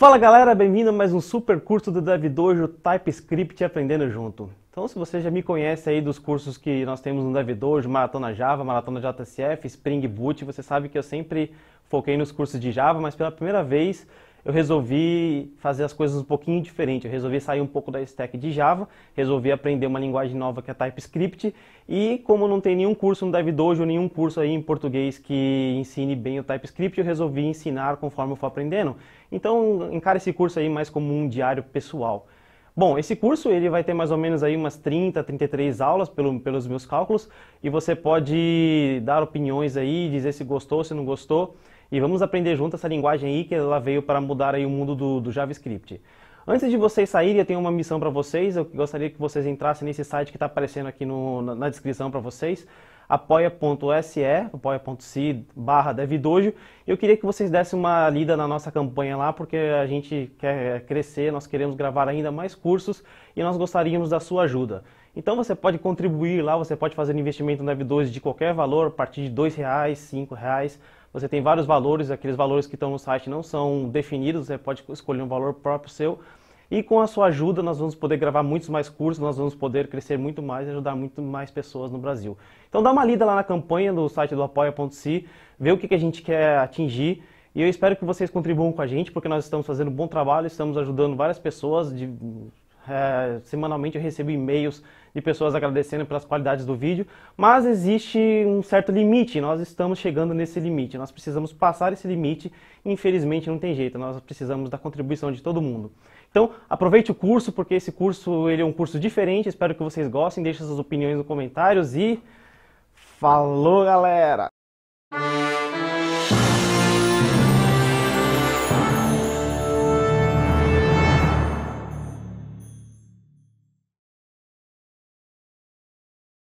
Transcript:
Fala galera, bem-vindo a mais um super curso do DevDojo TypeScript aprendendo junto. Então, se você já me conhece aí dos cursos que nós temos no DevDojo, Maratona Java, Maratona JSF, Spring Boot, você sabe que eu sempre foquei nos cursos de Java, mas pela primeira vez eu resolvi fazer as coisas um pouquinho diferente. Eu resolvi sair um pouco da stack de Java, resolvi aprender uma linguagem nova que é TypeScript. E como não tem nenhum curso no DevDojo, nenhum curso aí em português que ensine bem o TypeScript, eu resolvi ensinar conforme eu for aprendendo. Então, encara esse curso aí mais como um diário pessoal. Bom, esse curso ele vai ter mais ou menos aí umas 30, 33 aulas pelo, pelos meus cálculos e você pode dar opiniões aí, dizer se gostou, se não gostou e vamos aprender junto essa linguagem aí que ela veio para mudar aí o mundo do, do JavaScript. Antes de vocês saírem, eu tenho uma missão para vocês. Eu gostaria que vocês entrassem nesse site que está aparecendo aqui no, na, na descrição para vocês apoia.se, apoia.se barra devidojo. Eu queria que vocês dessem uma lida na nossa campanha lá, porque a gente quer crescer, nós queremos gravar ainda mais cursos e nós gostaríamos da sua ajuda. Então você pode contribuir lá, você pode fazer investimento no Dev2 de qualquer valor, a partir de R$ reais, R$ reais. Você tem vários valores, aqueles valores que estão no site não são definidos, você pode escolher um valor próprio seu. E com a sua ajuda, nós vamos poder gravar muitos mais cursos, nós vamos poder crescer muito mais e ajudar muito mais pessoas no Brasil. Então dá uma lida lá na campanha no site do apoia.se, vê o que, que a gente quer atingir. E eu espero que vocês contribuam com a gente, porque nós estamos fazendo um bom trabalho, estamos ajudando várias pessoas de é, semanalmente eu recebo e-mails de pessoas agradecendo pelas qualidades do vídeo, mas existe um certo limite, nós estamos chegando nesse limite, nós precisamos passar esse limite, infelizmente não tem jeito, nós precisamos da contribuição de todo mundo. Então, aproveite o curso, porque esse curso ele é um curso diferente, espero que vocês gostem, deixem suas opiniões nos comentários e falou, galera!